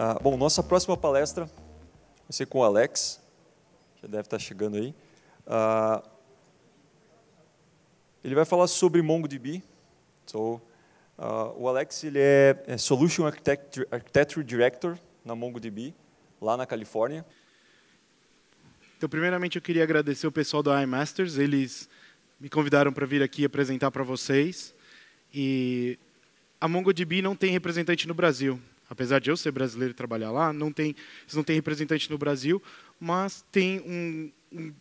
Ah, bom, nossa próxima palestra vai ser com o Alex, que deve estar chegando aí. Ah, ele vai falar sobre MongoDB. So, ah, o Alex ele é, é Solution Architecture, Architecture Director na MongoDB, lá na Califórnia. Então, primeiramente, eu queria agradecer o pessoal da iMasters. Eles me convidaram para vir aqui apresentar para vocês. E a MongoDB não tem representante no Brasil. Apesar de eu ser brasileiro e trabalhar lá, não tem, não tem representante no Brasil, mas tem um, um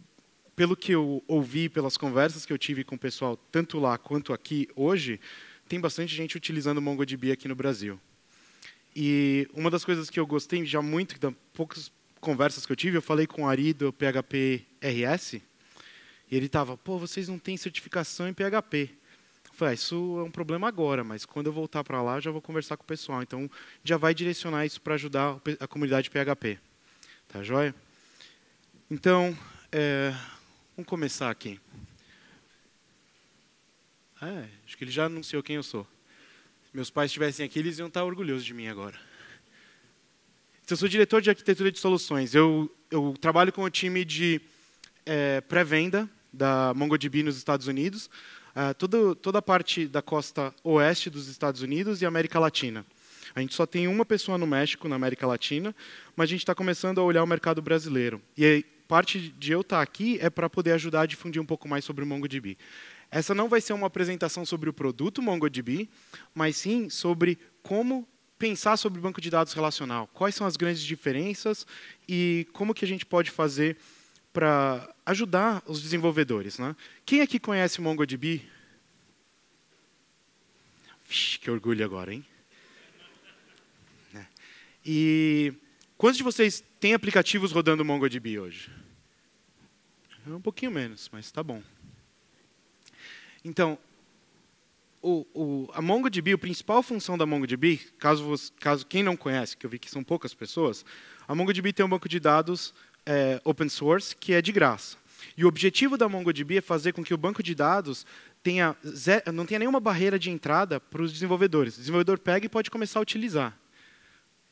pelo que eu ouvi, pelas conversas que eu tive com o pessoal, tanto lá quanto aqui hoje, tem bastante gente utilizando o MongoDB aqui no Brasil. E uma das coisas que eu gostei já muito, das poucas conversas que eu tive, eu falei com o Ari do PHP RS, e ele estava, pô, vocês não têm certificação em PHP. Falei, ah, isso é um problema agora, mas quando eu voltar para lá, já vou conversar com o pessoal. Então, já vai direcionar isso para ajudar a comunidade PHP. Tá joia? Então, é, vamos começar aqui. É, acho que ele já anunciou quem eu sou. Se meus pais estivessem aqui, eles iam estar tá orgulhosos de mim agora. Então, eu sou diretor de arquitetura de soluções. Eu, eu trabalho com o time de é, pré-venda da MongoDB nos Estados Unidos uh, é, toda, toda a parte da costa oeste dos Estados Unidos e América Latina. A gente só tem uma pessoa no México, na América Latina, mas a gente está começando a olhar o mercado brasileiro. E aí, parte de eu estar tá aqui é para poder ajudar a difundir um pouco mais sobre o MongoDB. Essa não vai ser uma apresentação sobre o produto MongoDB, mas sim sobre como pensar sobre banco de dados relacional. Quais são as grandes diferenças e como que a gente pode fazer para ajudar os desenvolvedores. Né? Quem aqui conhece MongoDB? Vixe, que orgulho agora, hein? Né? E quantos de vocês têm aplicativos rodando MongoDB hoje? É um pouquinho menos, mas está bom. Então, o, o, a MongoDB, a principal função da MongoDB, caso, caso quem não conhece, que eu vi que são poucas pessoas, a MongoDB tem um banco de dados é, open source, que é de graça. E o objetivo da MongoDB é fazer com que o banco de dados tenha zero, não tenha nenhuma barreira de entrada para os desenvolvedores. O desenvolvedor pega e pode começar a utilizar.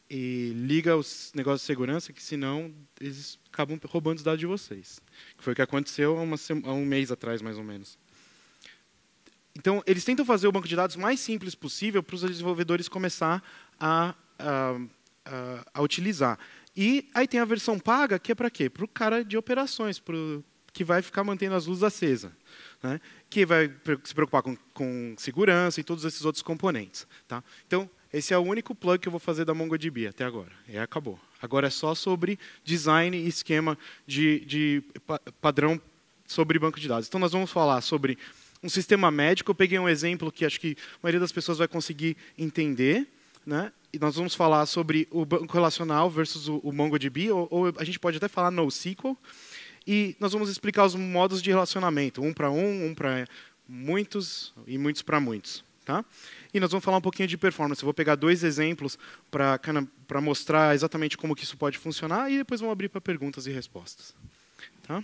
E liga os negócios de segurança, que senão eles acabam roubando os dados de vocês. Foi o que aconteceu há, uma, há um mês atrás, mais ou menos. Então, eles tentam fazer o banco de dados mais simples possível para os desenvolvedores começar a, a, a, a utilizar. E aí tem a versão paga, que é para quê? Para o cara de operações, pro, que vai ficar mantendo as luzes acesas. Né? Que vai se preocupar com, com segurança e todos esses outros componentes. Tá? Então, esse é o único plug que eu vou fazer da MongoDB até agora. E é, acabou. Agora é só sobre design e esquema de, de padrão sobre banco de dados. Então, nós vamos falar sobre um sistema médico. Eu peguei um exemplo que acho que a maioria das pessoas vai conseguir entender. Né? e nós vamos falar sobre o banco relacional versus o, o MongoDB, ou, ou, a gente pode até falar NoSQL, e nós vamos explicar os modos de relacionamento, um para um, um para muitos e muitos para muitos. Tá? E nós vamos falar um pouquinho de performance. Eu vou pegar dois exemplos para mostrar exatamente como que isso pode funcionar e depois vamos abrir para perguntas e respostas. Tá?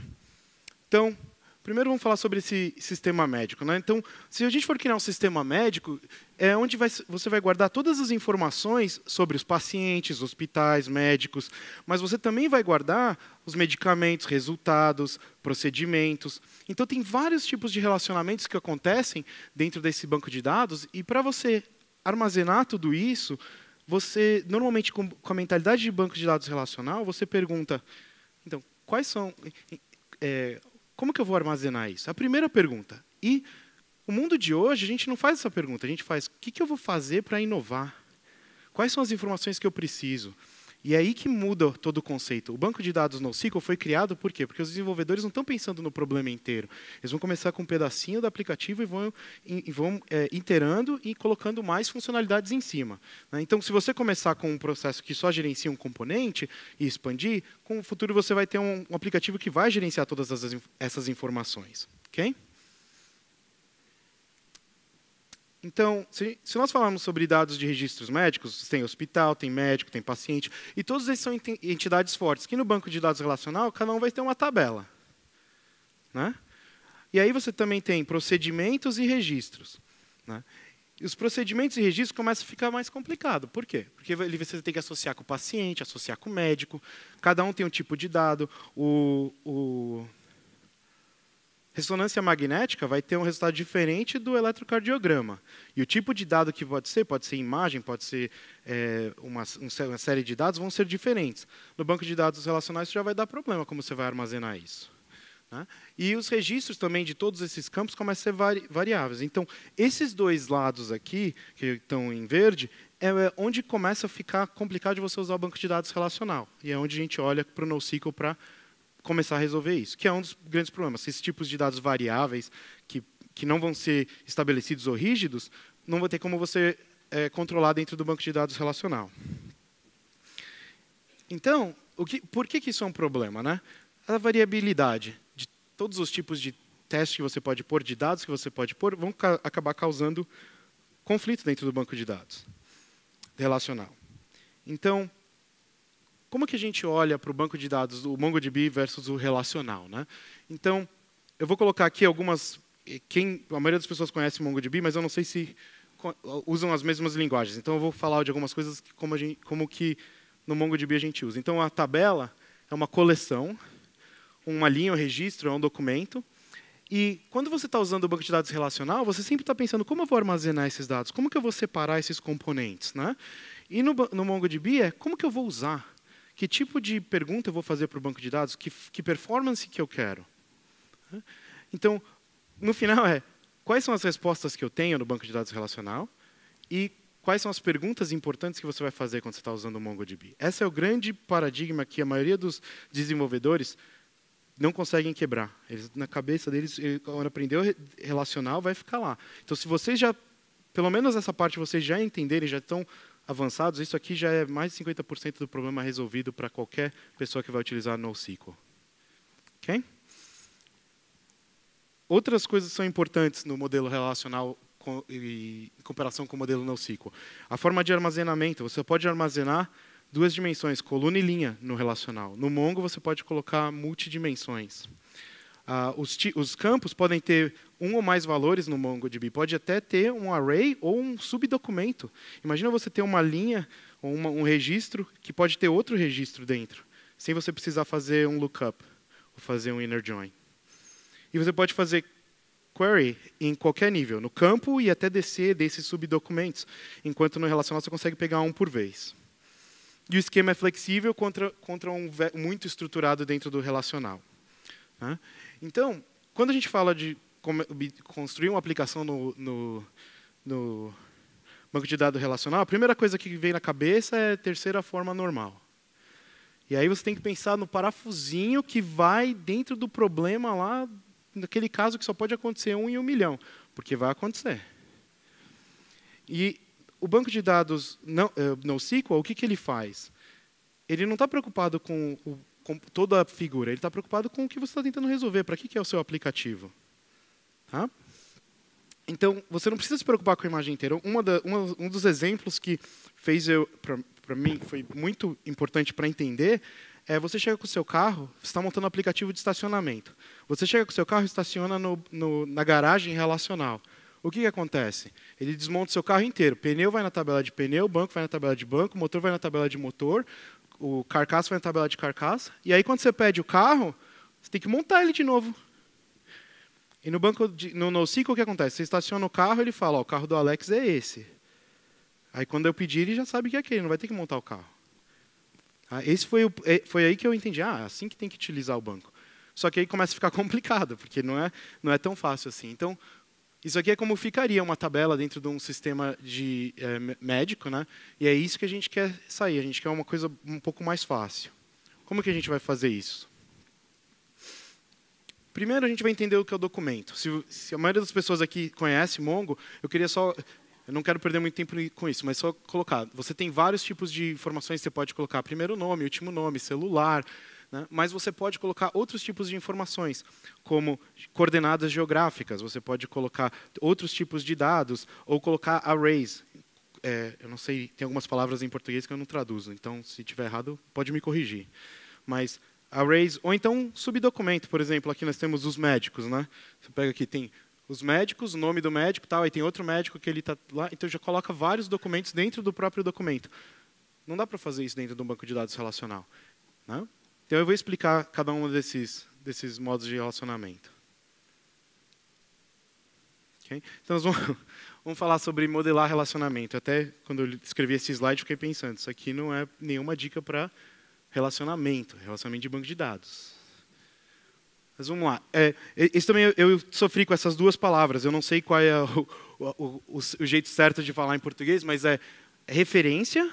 Então, Primeiro vamos falar sobre esse sistema médico. Né? Então, se a gente for criar um sistema médico, é onde vai, você vai guardar todas as informações sobre os pacientes, hospitais, médicos, mas você também vai guardar os medicamentos, resultados, procedimentos. Então, tem vários tipos de relacionamentos que acontecem dentro desse banco de dados, e para você armazenar tudo isso, você, normalmente, com, com a mentalidade de banco de dados relacional, você pergunta, então, quais são... É, como que eu vou armazenar isso? A primeira pergunta. E o mundo de hoje, a gente não faz essa pergunta, a gente faz: o que, que eu vou fazer para inovar? Quais são as informações que eu preciso? E é aí que muda todo o conceito. O banco de dados NoSQL foi criado por quê? Porque os desenvolvedores não estão pensando no problema inteiro. Eles vão começar com um pedacinho do aplicativo e vão, e vão é, iterando e colocando mais funcionalidades em cima. Né? Então, se você começar com um processo que só gerencia um componente e expandir, com o futuro você vai ter um, um aplicativo que vai gerenciar todas as, essas informações. ok? Então, se, se, nós falarmos sobre dados de registros médicos, tem hospital, tem médico, tem paciente, e todos eles são entidades fortes, que no banco de dados relacional, cada um vai ter uma tabela. Né? E aí você também tem procedimentos e registros. Né? E os procedimentos e registros começam a ficar mais complicado. Por quê? Porque você tem que associar com o paciente, associar com o médico, cada um tem um tipo de dado. o, o Ressonância magnética vai ter um resultado diferente do eletrocardiograma. E o tipo de dado que pode ser, pode ser imagem, pode ser é, uma, uma, série de dados, vão ser diferentes. No banco de dados relacionais, isso já vai dar problema como você vai armazenar isso. Né? E os registros também de todos esses campos começam a ser vari variáveis. Então, esses dois lados aqui, que estão em verde, é, é onde começa a ficar complicado de você usar o banco de dados relacional. E é onde a gente olha para o NoSQL para começar a resolver isso, que é um dos grandes problemas. Esses tipos de dados variáveis que, que não vão ser estabelecidos ou rígidos, não vai ter como você é, controlar dentro do banco de dados relacional. Então, que, por que, que isso é um problema? Né? A variabilidade de todos os tipos de testes que você pode pôr, de dados que você pode pôr, vão ca acabar causando conflito dentro do banco de dados relacional. Então, como que a gente olha para o banco de dados do MongoDB versus o relacional? Né? Então, eu vou colocar aqui algumas... Quem, a maioria das pessoas conhece o MongoDB, mas eu não sei se usam as mesmas linguagens. Então, eu vou falar de algumas coisas que, como, gente, como que no MongoDB a gente usa. Então, a tabela é uma coleção, uma linha, um registro, é um documento. E quando você está usando o banco de dados relacional, você sempre está pensando como eu vou armazenar esses dados, como que eu vou separar esses componentes, né? E no, no MongoDB é como que eu vou usar. Que tipo de pergunta eu vou fazer para o banco de dados? Que, que performance que eu quero? Então, no final é, quais são as respostas que eu tenho no banco de dados relacional e quais são as perguntas importantes que você vai fazer quando você está usando o MongoDB. Esse é o grande paradigma que a maioria dos desenvolvedores não conseguem quebrar. Eles, na cabeça deles, quando aprendeu relacional, vai ficar lá. Então, se vocês já, pelo menos essa parte, vocês já entenderem, já estão avançados, isso aqui já é mais de 50% do problema resolvido para qualquer pessoa que vai utilizar NoSQL. Okay? Outras coisas são importantes no modelo relacional em comparação com o modelo NoSQL. A forma de armazenamento, você pode armazenar duas dimensões, coluna e linha no relacional. No Mongo, você pode colocar multidimensões. Ah, os, os, campos podem ter um ou mais valores no MongoDB. Pode até ter um array ou um subdocumento. Imagina você ter uma linha ou uma, um registro que pode ter outro registro dentro, sem você precisar fazer um lookup ou fazer um inner join. E você pode fazer query em qualquer nível, no campo e até descer desses subdocumentos, enquanto no relacional você consegue pegar um por vez. E o esquema é flexível contra, contra um muito estruturado dentro do relacional. Né? Então, quando a gente fala de construir uma aplicação no, no, no banco de dados relacional, a primeira coisa que vem na cabeça é terceira forma normal. E aí você tem que pensar no parafusinho que vai dentro do problema lá, naquele caso que só pode acontecer um em um milhão, porque vai acontecer. E o banco de dados eh, NoSQL, o que, que ele faz? Ele não está preocupado com o toda a figura, ele está preocupado com o que você está tentando resolver, para que, que é o seu aplicativo. Tá? Então, você não precisa se preocupar com a imagem inteira. Uma da, uma, um dos exemplos que fez eu, para mim, foi muito importante para entender, é você chega com o seu carro, você está montando um aplicativo de estacionamento. Você chega com o seu carro e estaciona no, no, na garagem relacional. O que, que acontece? Ele desmonta o seu carro inteiro. Pneu vai na tabela de pneu, banco vai na tabela de banco, motor vai na tabela de motor, o carcaça vai na tabela de carcaça. E aí, quando você pede o carro, você tem que montar ele de novo. E no banco de, no NoSQL, o que acontece? Você estaciona o carro, ele fala, ó, o carro do Alex é esse. Aí, quando eu pedir, ele já sabe que é aquele, não vai ter que montar o carro. Ah, esse foi, o, é, foi aí que eu entendi, ah, é assim que tem que utilizar o banco. Só que aí começa a ficar complicado, porque não é, não é tão fácil assim. Então, isso aqui é como ficaria uma tabela dentro de um sistema de é, médico, né? E é isso que a gente quer sair. A gente quer uma coisa um pouco mais fácil. Como que a gente vai fazer isso? Primeiro a gente vai entender o que é o documento. Se, se a maioria das pessoas aqui conhece Mongo, eu queria só eu não quero perder muito tempo com isso, mas só colocar. Você tem vários tipos de informações que você pode colocar. Primeiro nome, último nome, celular, né? Mas você pode colocar outros tipos de informações, como coordenadas geográficas, você pode colocar outros tipos de dados, ou colocar arrays. É, eu não sei, tem algumas palavras em português que eu não traduzo, então se tiver errado, pode me corrigir. Mas arrays, ou então subdocumento, por exemplo, aqui nós temos os médicos. Né? Você pega aqui, tem os médicos, o nome do médico, tal, aí tem outro médico que ele está lá, então já coloca vários documentos dentro do próprio documento. Não dá para fazer isso dentro de um banco de dados relacional. Né? Então eu vou explicar cada um desses, desses modos de relacionamento. Okay? Então nós vamos, vamos falar sobre modelar relacionamento. Até quando eu escrevi esse slide, fiquei pensando, isso aqui não é nenhuma dica para relacionamento, relacionamento de banco de dados. Mas vamos lá. É, isso também eu, eu, sofri com essas duas palavras. Eu não sei qual é o, o, o, o, jeito certo de falar em português, mas é referência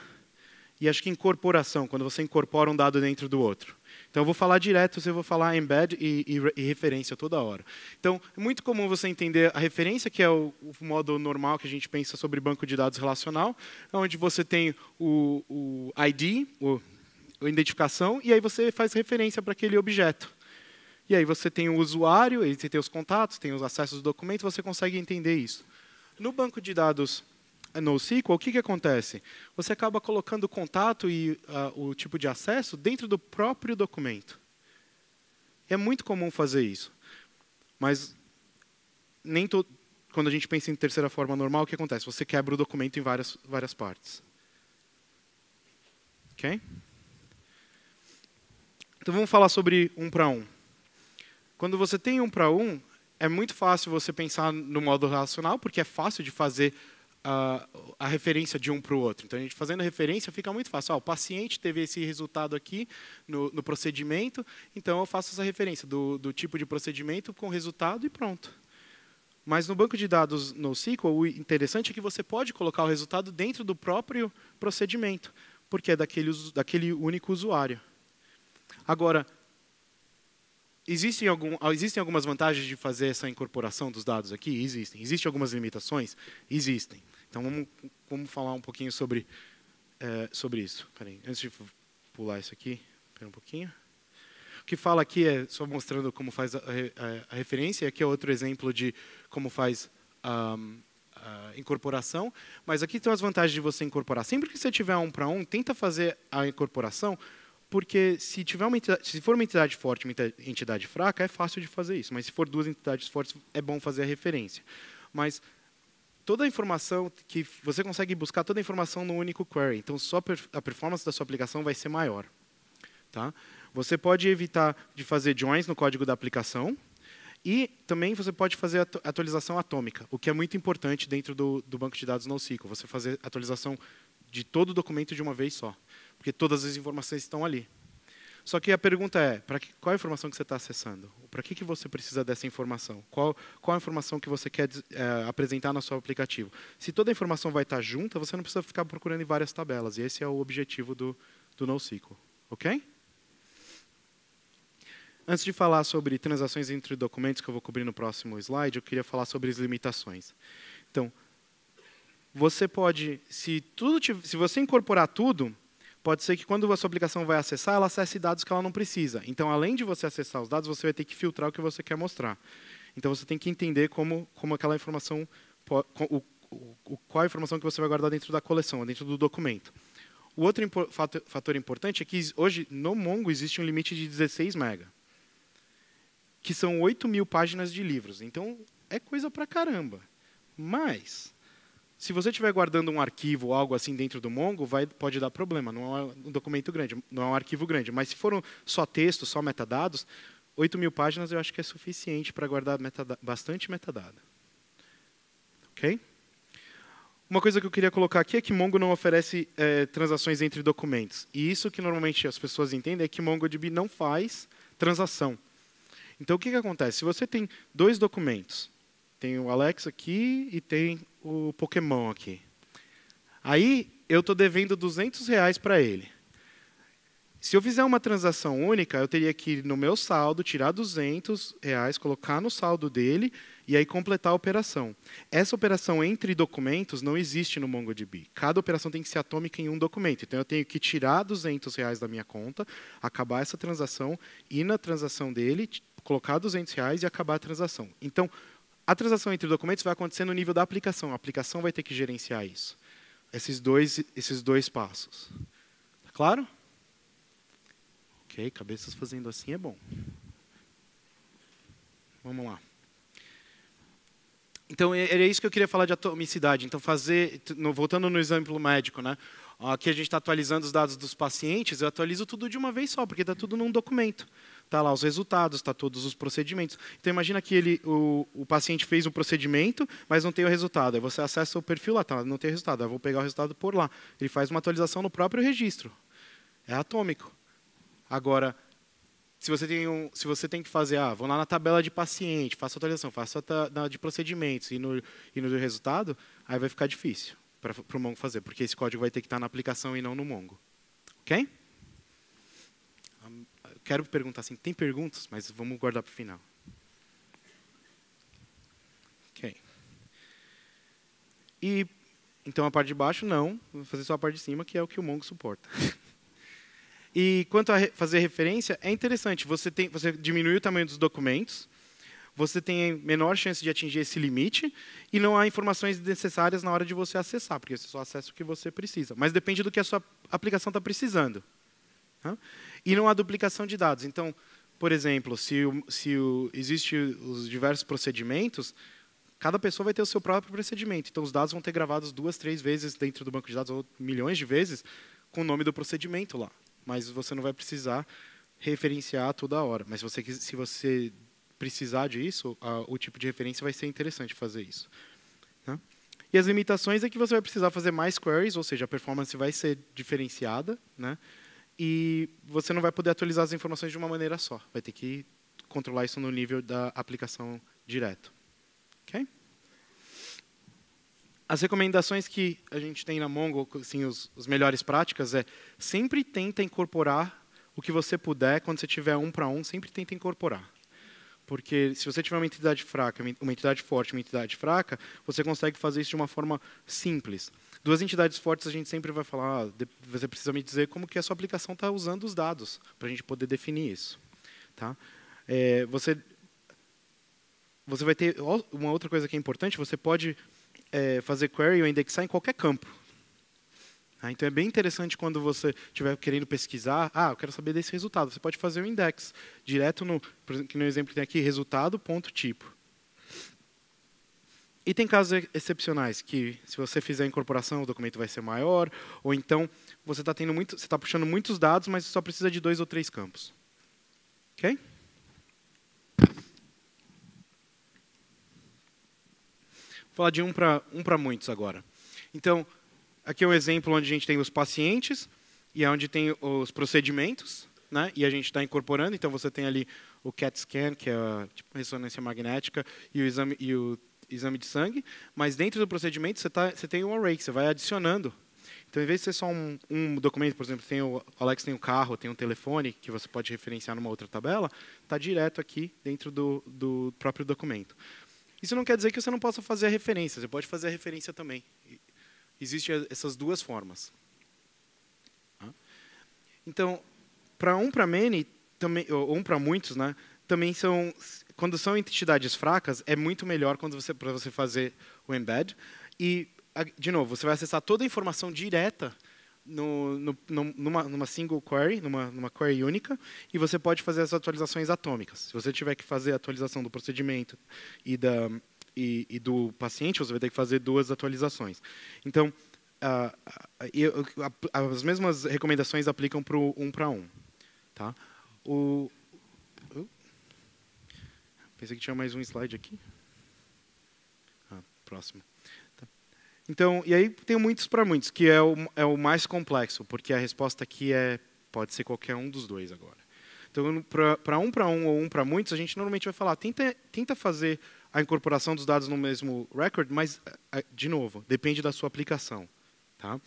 e acho que incorporação, quando você incorpora um dado dentro do outro. Então eu vou falar direto, eu vou falar embed e, e, e, referência toda hora. Então é muito comum você entender a referência, que é o, o modo normal que a gente pensa sobre banco de dados relacional, onde você tem o, o ID, o, a identificação, e aí você faz referência para aquele objeto. E aí você tem o usuário, você tem os contatos, tem os acessos do documento, você consegue entender isso. No banco de dados NoSQL, o que, que acontece? Você acaba colocando o contato e uh, o tipo de acesso dentro do próprio documento. É muito comum fazer isso. Mas nem to... quando a gente pensa em terceira forma normal, o que acontece? Você quebra o documento em várias, várias partes. Ok? Então vamos falar sobre um para um. Quando você tem um para um, é muito fácil você pensar no modo relacional, porque é fácil de fazer a, a referência de um para o outro. Então, a gente fazendo a referência fica muito fácil. o paciente teve esse resultado aqui no, no procedimento, então eu faço essa referência do, do tipo de procedimento com resultado e pronto. Mas no banco de dados NoSQL, o interessante é que você pode colocar o resultado dentro do próprio procedimento, porque é daquele, daquele único usuário. Agora, Existem, algum, ah, existem algumas vantagens de fazer essa incorporação dos dados aqui? Existem. Existem algumas limitações? Existem. Então, vamos, vamos falar um pouquinho sobre, é, sobre isso. Peraí, antes de pular isso aqui, espera um pouquinho. O que fala aqui é, só mostrando como faz a, a, a referência, aqui é outro exemplo de como faz a, a incorporação, mas aqui tem as vantagens de você incorporar. Sempre que você tiver um para um, tenta fazer a incorporação porque se, tiver uma entidade, se for uma entidade forte uma entidade fraca, é fácil de fazer isso. Mas se for duas entidades fortes, é bom fazer a referência. Mas toda a informação que você consegue buscar toda a informação no único query. Então, só a performance da sua aplicação vai ser maior. Tá? Você pode evitar de fazer joins no código da aplicação e também você pode fazer atualização atômica, o que é muito importante dentro do, do banco de dados NoSQL. Você fazer atualização de todo o documento de uma vez só porque todas as informações estão ali. Só que a pergunta é, para qual a informação que você está acessando? Para que, que você precisa dessa informação? Qual, qual a informação que você quer é, apresentar no seu aplicativo? Se toda a informação vai estar tá junta, você não precisa ficar procurando em várias tabelas. E esse é o objetivo do, do NoSQL. Ok? Antes de falar sobre transações entre documentos, que eu vou cobrir no próximo slide, eu queria falar sobre as limitações. Então, você pode, se, tudo, se você incorporar tudo, pode ser que quando a sua aplicação vai acessar, ela acesse dados que ela não precisa. Então, além de você acessar os dados, você vai ter que filtrar o que você quer mostrar. Então, você tem que entender como, como aquela informação, o, o, qual a informação que você vai guardar dentro da coleção, dentro do documento. O outro impo fator, fator importante é que hoje, no Mongo, existe um limite de 16 MB, que são 8 mil páginas de livros. Então, é coisa pra caramba. Mas, se você estiver guardando um arquivo, algo assim dentro do Mongo, vai, pode dar problema. Não é um documento grande, não é um arquivo grande. Mas se for só texto, só metadados, 8 mil páginas eu acho que é suficiente para guardar metada bastante metadado. Ok? Uma coisa que eu queria colocar aqui é que Mongo não oferece é, transações entre documentos. E isso que normalmente as pessoas entendem é que MongoDB não faz transação. Então, o que, que acontece? Se você tem dois documentos, tem o Alex aqui e tem o Pokémon aqui. Aí eu estou devendo 200 reais para ele. Se eu fizer uma transação única, eu teria que no meu saldo tirar 200 reais, colocar no saldo dele e aí completar a operação. Essa operação entre documentos não existe no MongoDB. Cada operação tem que ser atômica em um documento. Então eu tenho que tirar 200 reais da minha conta, acabar essa transação, ir na transação dele, colocar 200 reais e acabar a transação. Então a transação entre documentos vai acontecer no nível da aplicação. A aplicação vai ter que gerenciar isso. Esses dois, esses dois passos. Tá claro? Ok, cabeças fazendo assim é bom. Vamos lá. Então, é, era isso que eu queria falar de atomicidade. Então, fazer, voltando no exemplo médico, né? Aqui a gente está atualizando os dados dos pacientes, eu atualizo tudo de uma vez só, porque está tudo num documento tá lá os resultados, tá todos os procedimentos. Então imagina que ele, o, o paciente fez um procedimento, mas não tem o resultado. Aí você acessa o perfil lá, tá, não tem resultado. Eu vou pegar o resultado por lá. Ele faz uma atualização no próprio registro. É atômico. Agora, se você tem um, se você tem que fazer, ah, vou lá na tabela de paciente, faço atualização, faço a de procedimentos e no, e no resultado, aí vai ficar difícil para o Mongo fazer, porque esse código vai ter que estar tá na aplicação e não no Mongo. Ok? quero perguntar assim, tem perguntas, mas vamos guardar para o final. Ok. E então a parte de baixo não, vou fazer só a parte de cima, que é o que o Mongo suporta. e quanto a re fazer referência, é interessante, você tem, você diminui o tamanho dos documentos, você tem menor chance de atingir esse limite e não há informações necessárias na hora de você acessar, porque você é só acessa o que você precisa. Mas depende do que a sua aplicação está precisando. E não há duplicação de dados. Então, por exemplo, se, o, se o, existe os diversos procedimentos, cada pessoa vai ter o seu próprio procedimento. Então, os dados vão ter gravados duas, três vezes dentro do banco de dados, ou milhões de vezes, com o nome do procedimento lá. Mas você não vai precisar referenciar toda hora. Mas você, se você precisar disso, a, o tipo de referência vai ser interessante fazer isso. Né? E as limitações é que você vai precisar fazer mais queries, ou seja, a performance vai ser diferenciada, né? e você não vai poder atualizar as informações de uma maneira só. Vai ter que controlar isso no nível da aplicação direto. Okay? As recomendações que a gente tem na Mongo, assim, os, os melhores práticas, é sempre tenta incorporar o que você puder, quando você tiver um para um, sempre tenta incorporar. Porque se você tiver uma entidade fraca, uma entidade forte, uma entidade fraca, você consegue fazer isso de uma forma simples duas entidades fortes a gente sempre vai falar, ah, você precisa me dizer como que a sua aplicação está usando os dados, para a gente poder definir isso. Tá? É, você, você vai ter, uma outra coisa que é importante, você pode é, fazer query ou indexar em qualquer campo. Ah, então é bem interessante quando você estiver querendo pesquisar, ah, eu quero saber desse resultado. Você pode fazer um index direto no, que no exemplo que tem aqui, resultado ponto tipo. E tem casos excepcionais, que se você fizer a incorporação, o documento vai ser maior, ou então você está tendo muito, você está puxando muitos dados, mas só precisa de dois ou três campos. Ok? Vou falar de um para um para muitos agora. Então, aqui é um exemplo onde a gente tem os pacientes e é onde tem os procedimentos, né? e a gente está incorporando, então você tem ali o CAT scan, que é a tipo, ressonância magnética, e o exame, e o exame de sangue, mas dentro do procedimento você, tá, você tem um array, que você vai adicionando. Então, em vez de ser só um, um, documento, por exemplo, tem o Alex tem um carro, tem um telefone, que você pode referenciar numa outra tabela, está direto aqui dentro do, do próprio documento. Isso não quer dizer que você não possa fazer a referência, você pode fazer a referência também. Existem essas duas formas. Tá? Então, para um para many, também, ou um para muitos, né, também são quando são entidades fracas, é muito melhor quando você para você fazer o embed. E, de novo, você vai acessar toda a informação direta no, no, numa, numa, single query, numa, numa, query única, e você pode fazer as atualizações atômicas. Se você tiver que fazer a atualização do procedimento e, da, e, e do paciente, você vai ter que fazer duas atualizações. Então, as mesmas recomendações aplicam para o um para um. Tá? O, Pensei que tinha mais um slide aqui. Ah, próximo. Tá. Então, e aí tem muitos para muitos, que é o, é o mais complexo, porque a resposta aqui é pode ser qualquer um dos dois agora. Então, para um para um ou um para muitos, a gente normalmente vai falar, tenta, tenta fazer a incorporação dos dados no mesmo record, mas, de novo, depende da sua aplicação. Tá?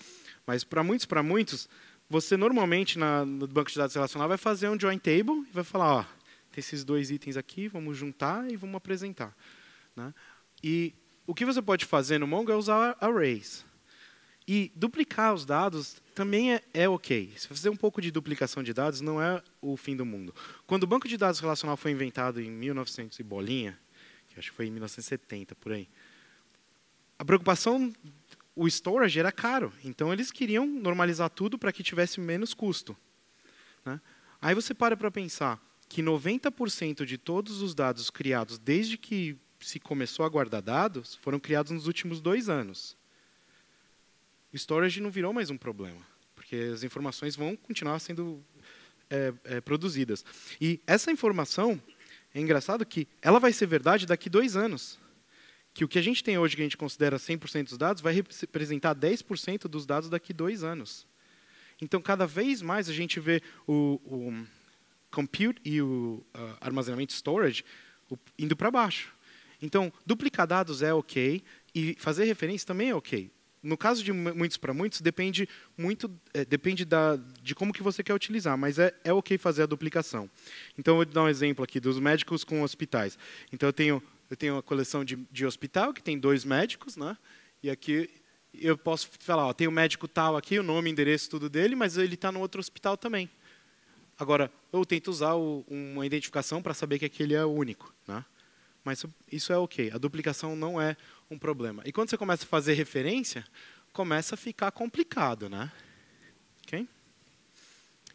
Mas para muitos, para muitos, você normalmente na, no banco de dados relacional vai fazer um join table e vai falar, ó, tem esses dois itens aqui, vamos juntar e vamos apresentar. Né? E o que você pode fazer no Mongo é usar arrays. E duplicar os dados também é, é ok. Se você fizer um pouco de duplicação de dados, não é o fim do mundo. Quando o banco de dados relacional foi inventado em 1900 e bolinha, que acho que foi em 1970, por aí, a preocupação, o storage era caro. Então, eles queriam normalizar tudo para que tivesse menos custo. Né? Aí você para para pensar, que 90% de todos os dados criados desde que se começou a guardar dados foram criados nos últimos dois anos. O storage não virou mais um problema, porque as informações vão continuar sendo é, é, produzidas. E essa informação, é engraçado que ela vai ser verdade daqui dois anos. Que o que a gente tem hoje, que a gente considera 100% dos dados, vai representar 10% dos dados daqui dois anos. Então, cada vez mais a gente vê o, o compute e o uh, armazenamento storage o, indo para baixo. Então, duplicar dados é ok e fazer referência também é ok. No caso de muitos para muitos, depende muito é, depende da, de como que você quer utilizar, mas é, é ok fazer a duplicação. Então, eu vou dar um exemplo aqui dos médicos com hospitais. Então, eu tenho, eu tenho uma coleção de, de hospital que tem dois médicos, né? e aqui eu posso falar, ó, tem o um médico tal aqui, o nome, endereço, tudo dele, mas ele está no outro hospital também. Agora, eu tento usar o, uma identificação para saber que aquele é o único. Né? Mas isso é ok. A duplicação não é um problema. E quando você começa a fazer referência, começa a ficar complicado. Né? Okay?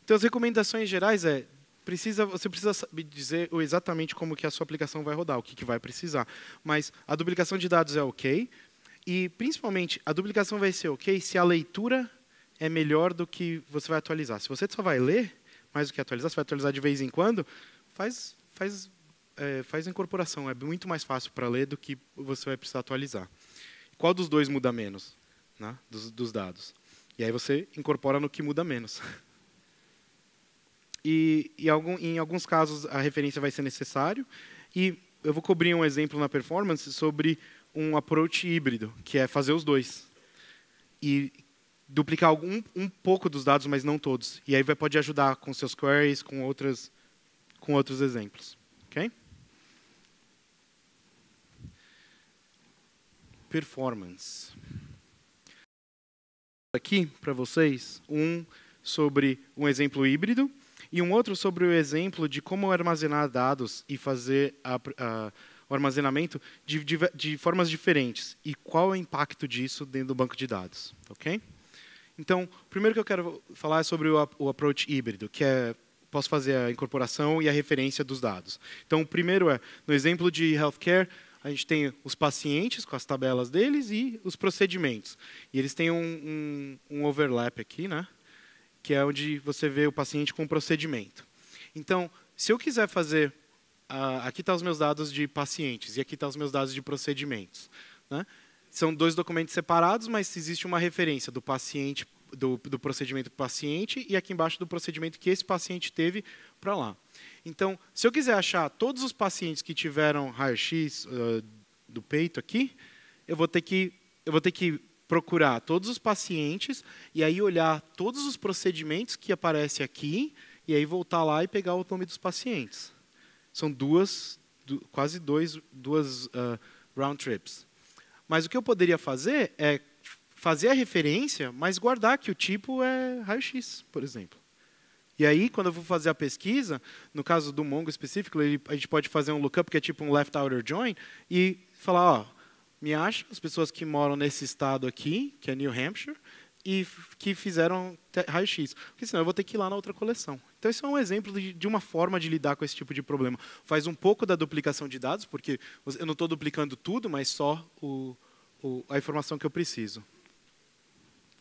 Então, as recomendações gerais é precisa, você precisa dizer exatamente como que a sua aplicação vai rodar, o que, que vai precisar. Mas a duplicação de dados é ok. E, principalmente, a duplicação vai ser ok se a leitura é melhor do que você vai atualizar. Se você só vai ler, mais do que atualizar, você vai atualizar de vez em quando, faz, faz, é, faz incorporação. É muito mais fácil para ler do que você vai precisar atualizar. Qual dos dois muda menos né, dos, dos dados? E aí você incorpora no que muda menos. E, e algum, em alguns casos a referência vai ser necessário. E eu vou cobrir um exemplo na performance sobre um approach híbrido, que é fazer os dois. E duplicar algum, um pouco dos dados, mas não todos. E aí vai pode ajudar com seus queries, com outras, com outros exemplos, ok? Performance. Aqui para vocês um sobre um exemplo híbrido e um outro sobre o exemplo de como armazenar dados e fazer a, a, o armazenamento de, de, de formas diferentes e qual é o impacto disso dentro do banco de dados, ok? Então, o primeiro que eu quero falar é sobre o, o approach híbrido, que é posso fazer a incorporação e a referência dos dados. Então, o primeiro é, no exemplo de healthcare, a gente tem os pacientes com as tabelas deles e os procedimentos. E eles têm um, um, um overlap aqui, né? que é onde você vê o paciente com o procedimento. Então, se eu quiser fazer, uh, aqui estão tá os meus dados de pacientes e aqui estão tá os meus dados de procedimentos. Né? São dois documentos separados, mas existe uma referência do paciente, do, do procedimento do paciente e aqui embaixo do procedimento que esse paciente teve para lá. Então, se eu quiser achar todos os pacientes que tiveram raio-x uh, do peito aqui, eu vou ter que eu vou ter que procurar todos os pacientes e aí olhar todos os procedimentos que aparecem aqui e aí voltar lá e pegar o nome dos pacientes. São duas, du quase dois, duas uh, round trips. Mas o que eu poderia fazer é fazer a referência, mas guardar que o tipo é raio-x, por exemplo. E aí, quando eu vou fazer a pesquisa, no caso do Mongo específico, ele, a gente pode fazer um lookup que é tipo um left outer join e falar, ó, me acha as pessoas que moram nesse estado aqui, que é New Hampshire, e que fizeram raio-x, porque senão eu vou ter que ir lá na outra coleção. Então, isso é um exemplo de, de, uma forma de lidar com esse tipo de problema. Faz um pouco da duplicação de dados, porque eu não estou duplicando tudo, mas só o, o, a informação que eu preciso.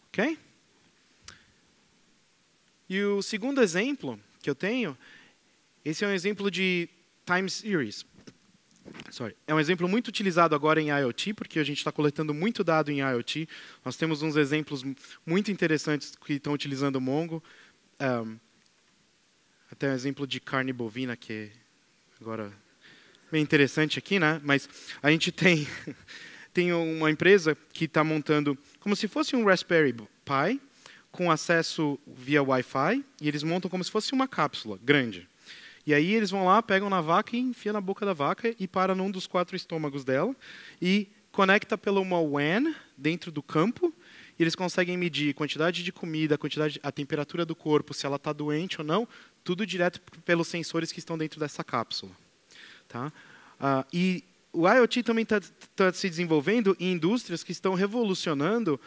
Ok? E o segundo exemplo que eu tenho, esse é um exemplo de time series. Sorry. É um exemplo muito utilizado agora em IoT, porque a gente está coletando muito dado em IoT. Nós temos uns exemplos muito interessantes que estão utilizando o Mongo. Um, até um exemplo de carne bovina, que é agora bem interessante aqui, né? Mas a gente tem tem uma empresa que está montando como se fosse um Raspberry Pi com acesso via Wi-Fi e eles montam como se fosse uma cápsula grande. E aí eles vão lá, pegam na vaca e enfiam na boca da vaca e para num dos quatro estômagos dela e conecta pela uma WAN dentro do campo. E eles conseguem medir quantidade de comida, quantidade, a temperatura do corpo, se ela está doente ou não, tudo direto pelos sensores que estão dentro dessa cápsula. Tá? Ah, e o IoT também está tá se desenvolvendo em indústrias que estão revolucionando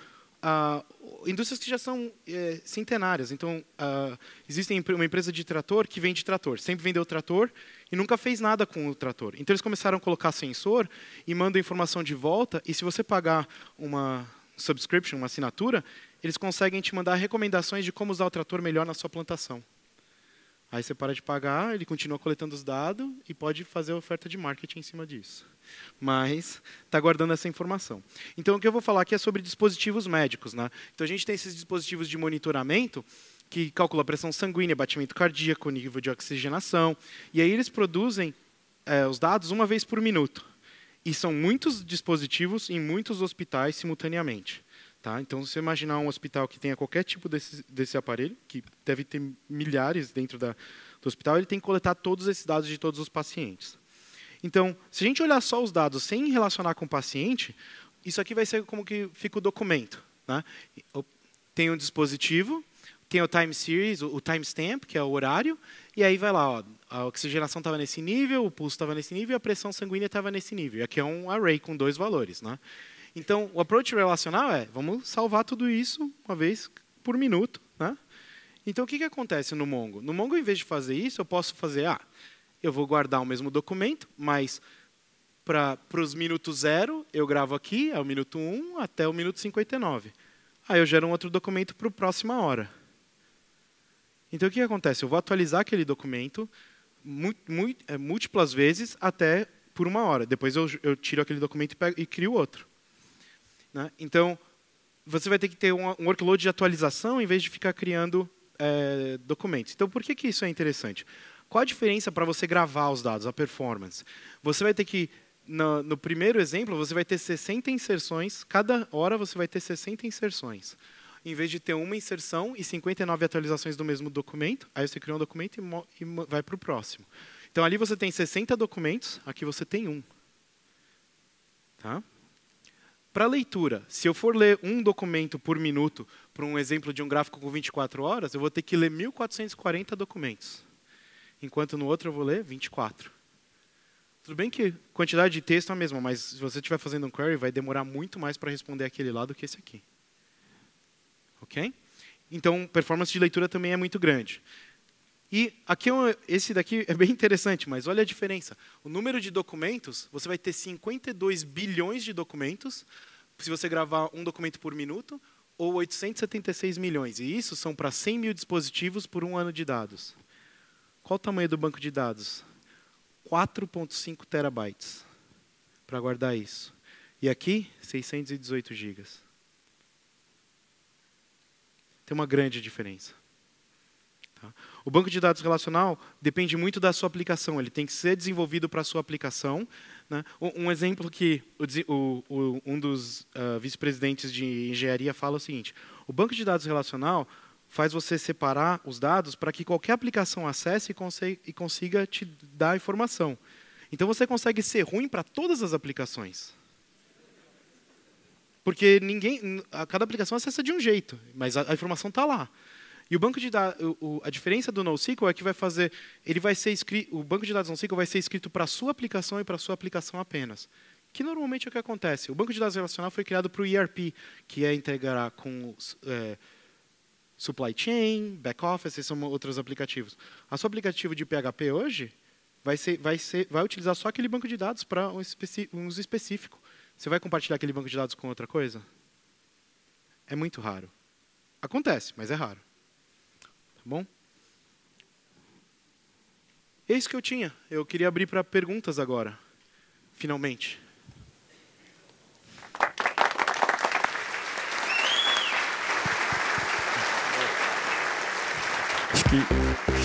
indústrias que já são é, centenárias. Então, ah, existe uma empresa de trator que vende trator. Sempre vendeu trator e nunca fez nada com o trator. Então, eles começaram a colocar sensor e mandam informação de volta. E se você pagar uma subscription, uma assinatura, eles conseguem te mandar recomendações de como usar o trator melhor na sua plantação. Aí você para de pagar, ele continua coletando os dados e pode fazer a oferta de marketing em cima disso. Mas está guardando essa informação. Então, o que eu vou falar aqui é sobre dispositivos médicos. Né? Então, a gente tem esses dispositivos de monitoramento que calcula a pressão sanguínea, batimento cardíaco, nível de oxigenação. E aí eles produzem é, os dados uma vez por minuto. E são muitos dispositivos em muitos hospitais simultaneamente. Tá? Então, se você imaginar um hospital que tenha qualquer tipo desse, desse aparelho, que deve ter milhares dentro da, do hospital, ele tem que coletar todos esses dados de todos os pacientes. Então, se a gente olhar só os dados sem relacionar com o paciente, isso aqui vai ser como que fica o documento. Né? Tem um dispositivo, tem o time series, o timestamp, que é o horário, e aí vai lá, ó, a oxigenação estava nesse nível, o pulso estava nesse nível, a pressão sanguínea estava nesse nível. E aqui é um array com dois valores. Né? Então, o approach relacional é, vamos salvar tudo isso uma vez por minuto. Né? Então, o que, que acontece no Mongo? No Mongo, em vez de fazer isso, eu posso fazer, ah, eu vou guardar o mesmo documento, mas para os minutos zero, eu gravo aqui, é o minuto 1 um, até o minuto 59. Aí eu gero um outro documento para a próxima hora. Então, o que, que acontece? Eu vou atualizar aquele documento mu mu é, múltiplas vezes até por uma hora. Depois eu, eu tiro aquele documento e, pego, e crio outro. Né? Então, você vai ter que ter um, um workload de atualização em vez de ficar criando é, documentos. Então, por que, que isso é interessante? Qual a diferença para você gravar os dados, a performance? Você vai ter que, no, no, primeiro exemplo, você vai ter 60 inserções, cada hora você vai ter 60 inserções. Em vez de ter uma inserção e 59 atualizações do mesmo documento, aí você cria um documento e, e vai para o próximo. Então, ali você tem 60 documentos, aqui você tem um. Tá? Para leitura, se eu for ler um documento por minuto, para um exemplo de um gráfico com 24 horas, eu vou ter que ler 1.440 documentos. Enquanto no outro eu vou ler 24. Tudo bem que quantidade de texto é a mesma, mas se você estiver fazendo um query, vai demorar muito mais para responder aquele lá do que esse aqui. Ok? Então, performance de leitura também é muito grande. E aqui é esse daqui é bem interessante, mas olha a diferença. O número de documentos, você vai ter 52 bilhões de documentos, se você gravar um documento por minuto, ou 876 milhões. E isso são para 100 mil dispositivos por um ano de dados. Qual o tamanho do banco de dados? 4,5 terabytes para guardar isso. E aqui, 618 gigas. Tem uma grande diferença. Tá? O banco de dados relacional depende muito da sua aplicação, ele tem que ser desenvolvido para a sua aplicação. Né? Um exemplo que o, o, um dos uh, vice-presidentes de engenharia fala é o seguinte, o banco de dados relacional faz você separar os dados para que qualquer aplicação acesse e consiga te dar informação. Então você consegue ser ruim para todas as aplicações. Porque ninguém, cada aplicação acessa de um jeito, mas a, a informação está lá. E o banco de dados, a diferença do NoSQL é que vai fazer, ele vai ser escrito, o banco de dados NoSQL vai ser escrito para a sua aplicação e para a sua aplicação apenas. Que normalmente é o que acontece. O banco de dados relacional foi criado para o ERP, que é integrar com é, supply chain, back office, esses são outros aplicativos. A sua aplicativo de PHP hoje vai ser, vai ser, vai utilizar só aquele banco de dados para um uso específico. Você vai compartilhar aquele banco de dados com outra coisa? É muito raro. Acontece, mas é raro bom? É isso que eu tinha. Eu queria abrir para perguntas agora, finalmente. Acho que